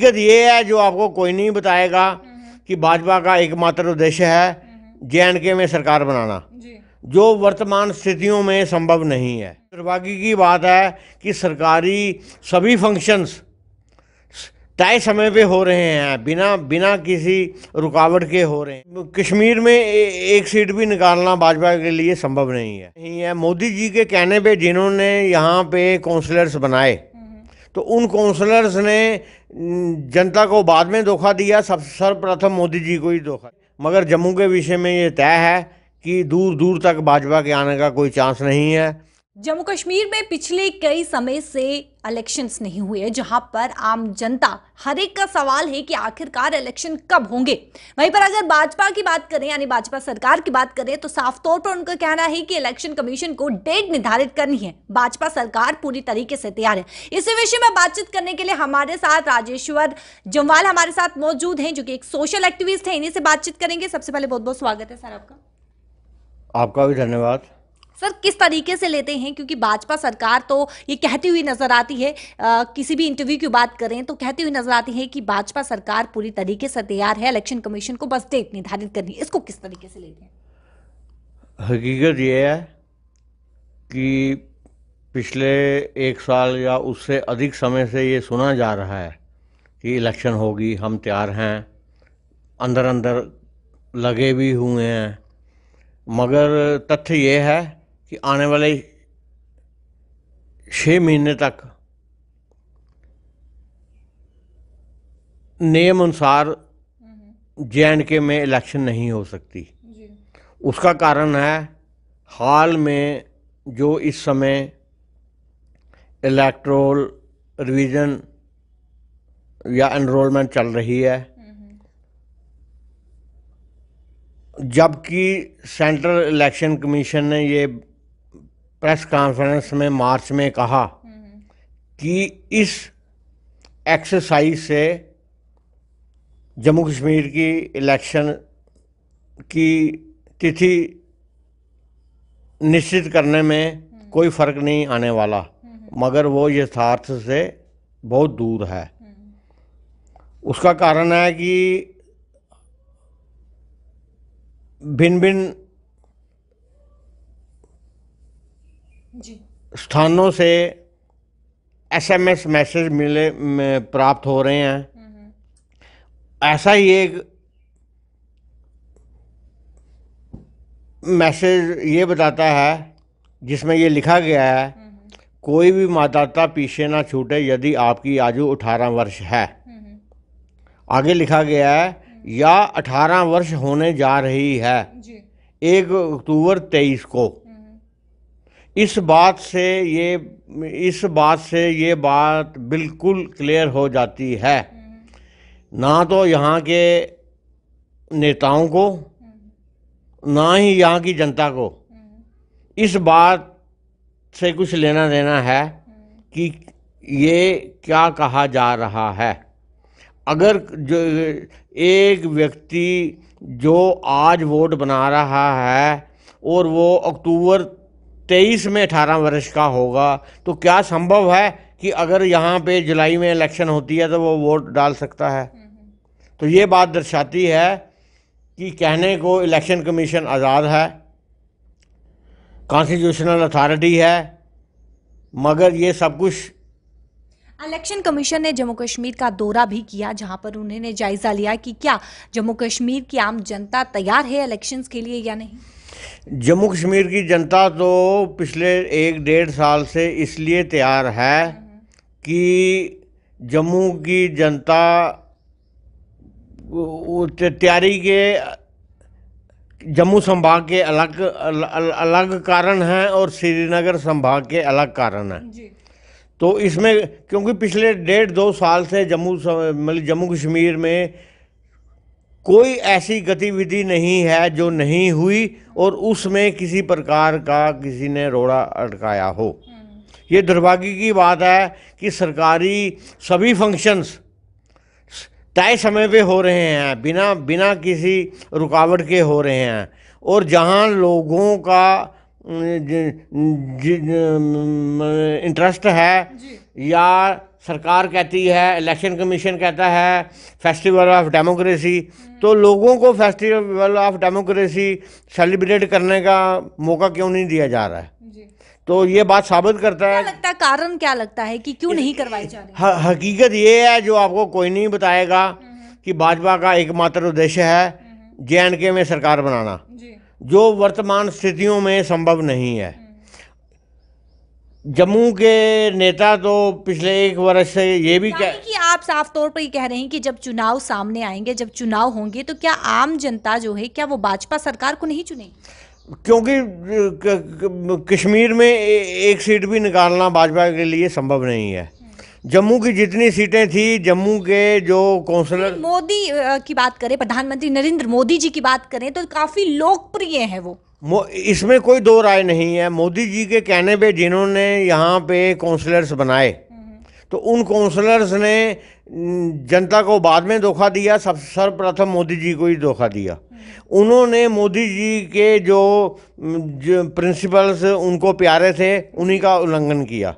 हकीकत ये है जो आपको कोई नहीं बताएगा हम्म। कि भाजपा का एकमात्र उद्देश्य है हम्म। जे में सरकार बनाना जो वर्तमान स्थितियों में संभव नहीं है दुर्भाग्य की बात है कि सरकारी सभी फंक्शंस तय समय पे हो रहे हैं बिना बिना किसी रुकावट के हो रहे हैं कश्मीर में ए, एक सीट भी निकालना भाजपा के लिए संभव नहीं है नहीं है मोदी जी के कहने पे जिन्होंने यहाँ पे काउंसलर्स बनाए तो उन काउंसलर्स ने जनता को बाद में धोखा दिया सब सर्वप्रथम मोदी जी को ही धोखा मगर जम्मू के विषय में ये तय है कि दूर दूर तक भाजपा के आने का कोई चांस नहीं है जम्मू कश्मीर में पिछले कई समय से इलेक्शंस नहीं हुए जहां पर आम जनता हर एक का सवाल है कि आखिरकार इलेक्शन कब होंगे वहीं पर अगर भाजपा की बात करें यानी भाजपा सरकार की बात करें तो साफ तौर पर उनका कहना है कि इलेक्शन कमीशन को डेट निर्धारित करनी है भाजपा सरकार पूरी तरीके से तैयार है इसी विषय में बातचीत करने के लिए हमारे साथ राजेश्वर जमवाल हमारे साथ मौजूद है जो की एक सोशल एक्टिविस्ट है इन्हीं से बातचीत करेंगे सबसे पहले बहुत बहुत स्वागत है सर आपका आपका भी धन्यवाद सर किस तरीके से लेते हैं क्योंकि भाजपा सरकार तो ये कहती हुई नजर आती है आ, किसी भी इंटरव्यू की बात करें तो कहती हुई नजर आती है कि भाजपा सरकार पूरी तरीके से तैयार है इलेक्शन कमीशन को बस डेट निर्धारित करनी है इसको किस तरीके से लेते हैं हकीकत यह है कि पिछले एक साल या उससे अधिक समय से ये सुना जा रहा है कि इलेक्शन होगी हम तैयार हैं अंदर अंदर लगे भी हुए हैं मगर तथ्य ये है कि आने वाले छः महीने तक नियम अनुसार जे एंड के में इलेक्शन नहीं हो सकती उसका कारण है हाल में जो इस समय इलेक्ट्रोल रिवीजन या एनरोलमेंट चल रही है जबकि सेंट्रल इलेक्शन कमीशन ने ये प्रेस कॉन्फ्रेंस में मार्च में कहा कि इस एक्सरसाइज से जम्मू कश्मीर की इलेक्शन की तिथि निश्चित करने में कोई फ़र्क नहीं आने वाला मगर वो यथार्थ से बहुत दूर है उसका कारण है कि भिन्न भिन्न स्थानों से एसएमएस मैसेज मिले प्राप्त हो रहे हैं ऐसा ही एक मैसेज ये बताता है जिसमें ये लिखा गया है कोई भी मतदाता पीछे ना छूटे यदि आपकी आयु अठारह वर्ष है आगे लिखा गया है हम्म। या अठारह वर्ष होने जा रही है एक अक्टूबर तेईस को इस बात से ये इस बात से ये बात बिल्कुल क्लियर हो जाती है हम्म। ना तो यहाँ के नेताओं को हम्म। ना ही यहाँ की जनता को हम्म। इस बात से कुछ लेना देना है कि ये क्या कहा जा रहा है अगर जो एक व्यक्ति जो आज वोट बना रहा है और वो अक्टूबर तेईस में अठारह वर्ष का होगा तो क्या संभव है कि अगर यहाँ पे जुलाई में इलेक्शन होती है तो वो वोट डाल सकता है तो ये बात दर्शाती है कि कहने को इलेक्शन कमीशन आज़ाद है कॉन्स्टिट्यूशनल अथॉरिटी है मगर ये सब कुछ इलेक्शन कमीशन ने जम्मू कश्मीर का दौरा भी किया जहां पर उन्होंने जायजा लिया कि क्या जम्मू कश्मीर की आम जनता तैयार है इलेक्शंस के लिए या नहीं जम्मू कश्मीर की जनता तो पिछले एक डेढ़ साल से इसलिए तैयार है हम्म, हम्म। कि जम्मू की जनता तैयारी के जम्मू संभाग के अलग अलग कारण हैं और श्रीनगर संभाग के अलग कारण हैं तो इसमें क्योंकि पिछले डेढ़ दो साल से जम्मू मतलब जम्मू कश्मीर में कोई ऐसी गतिविधि नहीं है जो नहीं हुई और उसमें किसी प्रकार का किसी ने रोड़ा अटकाया हो हम्म। ये दुर्भाग्य की बात है कि सरकारी सभी फंक्शंस तय समय पे हो रहे हैं बिना बिना किसी रुकावट के हो रहे हैं और जहां लोगों का इंटरेस्ट है या सरकार कहती है इलेक्शन कमीशन कहता है फेस्टिवल ऑफ डेमोक्रेसी तो हम्म। लोगों को फेस्टिवल ऑफ डेमोक्रेसी सेलिब्रेट करने का मौका क्यों नहीं दिया जा रहा है तो ये बात साबित करता है लगता है कारण क्या लगता है कि क्यों नहीं करवाई जा रही हकीकत ये है जो आपको कोई नहीं बताएगा हम्म। कि भाजपा का एकमात्र उद्देश्य है हम्म। जे एंड के में सरकार बनाना जो वर्तमान स्थितियों में संभव नहीं है जम्मू के नेता तो पिछले एक वर्ष से ये भी कह कि आप साफ तौर पर ये कह रहे हैं कि जब चुनाव सामने आएंगे जब चुनाव होंगे तो क्या आम जनता जो है क्या वो भाजपा सरकार को नहीं चुनेगी क्योंकि कश्मीर में एक सीट भी निकालना भाजपा के लिए संभव नहीं है जम्मू की जितनी सीटें थी जम्मू के जो काउंसलर मोदी की बात करें प्रधानमंत्री नरेंद्र मोदी जी की बात करें तो काफ़ी लोकप्रिय हैं वो इसमें कोई दो राय नहीं है मोदी जी के कहने पे जिन्होंने यहाँ पे काउंसलर्स बनाए तो उन काउंसलर्स ने जनता को बाद में धोखा दिया सब सर्वप्रथम मोदी जी को ही धोखा दिया उन्होंने मोदी जी के जो, जो प्रिंसिपल्स उनको प्यारे थे उन्हीं का उल्लंघन किया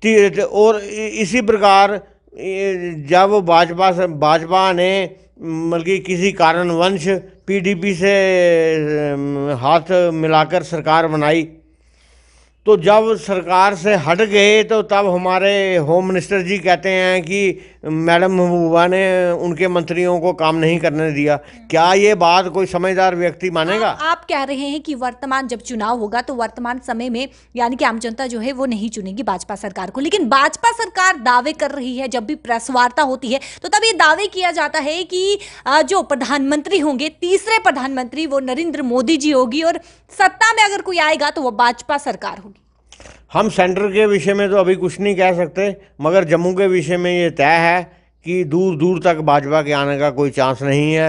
और इसी प्रकार जब भाजपा से भाजपा ने मतलब कि किसी कारणवंश पीडीपी से हाथ मिलाकर सरकार बनाई तो जब सरकार से हट गए तो तब हमारे होम मिनिस्टर जी कहते हैं कि मैडम महबूबा ने उनके मंत्रियों को काम नहीं करने दिया क्या ये बात कोई समझदार व्यक्ति मानेगा आ, हाँ, आप कह रहे हैं कि वर्तमान जब चुनाव होगा तो वर्तमान समय में यानी कि आम जनता जो है वो नहीं चुनेगी भाजपा सरकार को लेकिन भाजपा सरकार दावे कर रही है जब भी प्रेस वार्ता होती है तो तब ये दावे किया जाता है कि जो प्रधानमंत्री होंगे तीसरे प्रधानमंत्री वो नरेंद्र मोदी जी होगी और सत्ता में अगर कोई आएगा तो वो भाजपा सरकार होगी हम सेंटर के विषय में तो अभी कुछ नहीं कह सकते मगर जम्मू के विषय में ये तय है कि दूर दूर तक भाजपा के आने का कोई चांस नहीं है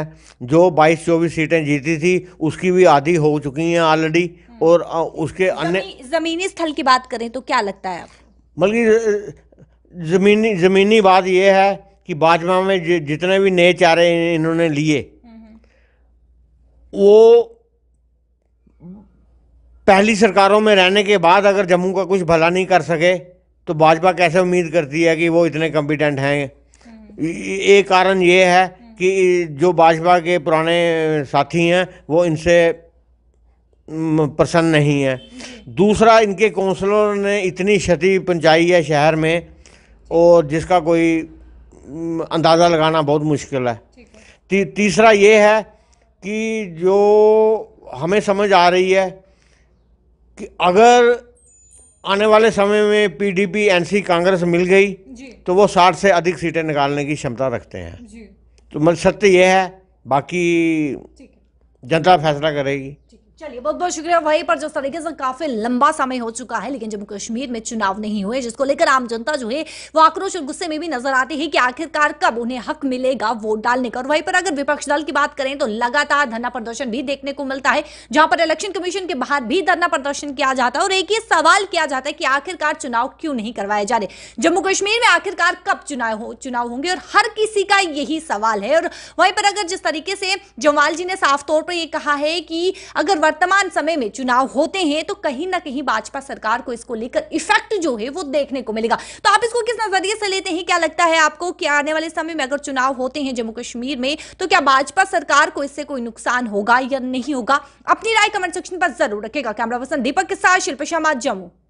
जो 22 चौबीस सीटें जीती थी उसकी भी आधी हो चुकी हैं ऑलरेडी और उसके अन्य ज़मीनी स्थल की बात करें तो क्या लगता है बल्कि ज़मीनी ज़मीनी बात यह है कि भाजपा में जितने भी नए चारे इन्होंने लिए हम्म। वो पहली सरकारों में रहने के बाद अगर जम्मू का कुछ भला नहीं कर सके तो भाजपा कैसे उम्मीद करती है कि वो इतने कॉम्पिटेंट हैं एक कारण ये है कि जो भाजपा के पुराने साथी हैं वो इनसे प्रसन्न नहीं है दूसरा इनके कौंसलरों ने इतनी क्षति पहुँचाई है शहर में और जिसका कोई अंदाज़ा लगाना बहुत मुश्किल है ती, तीसरा ये है कि जो हमें समझ आ रही है कि अगर आने वाले समय में पीडीपी एनसी कांग्रेस मिल गई तो वो साठ से अधिक सीटें निकालने की क्षमता रखते हैं तो मतलब सत्य यह है बाकी जनता फैसला करेगी चलिए बहुत बहुत शुक्रिया भाई पर जिस तरीके से काफी लंबा समय हो चुका है लेकिन जम्मू कश्मीर में चुनाव नहीं हुए जिसको लेकर आम जनता जो है वो आक्रोश और गुस्से में भी नजर आती है कि आखिरकार कब उन्हें हक मिलेगा वोट डालने का और वहीं पर अगर विपक्ष दल की बात करें तो लगातार धरना प्रदर्शन भी देखने को मिलता है जहां पर इलेक्शन कमीशन के बाहर भी धरना प्रदर्शन किया जाता है और एक ही सवाल किया जाता है कि आखिरकार चुनाव क्यों नहीं करवाए जा रहे जम्मू कश्मीर में आखिरकार कब चुनाव चुनाव होंगे और हर किसी का यही सवाल है और वहीं पर अगर जिस तरीके से जमवाल जी ने साफ तौर पर यह कहा है कि अगर वर्तमान समय में चुनाव होते हैं तो कहीं ना कहीं भाजपा सरकार को इसको लेकर इफेक्ट जो है वो देखने को मिलेगा तो आप इसको किस नजरिए से लेते हैं क्या लगता है आपको कि आने वाले समय में अगर चुनाव होते हैं जम्मू कश्मीर में तो क्या भाजपा सरकार को इससे कोई नुकसान होगा या नहीं होगा अपनी राय कमेंट सेक्शन पर जरूर रखेगा कैमरा पर्सन दीपक के साथ शिल्पा शर्मा जम्मू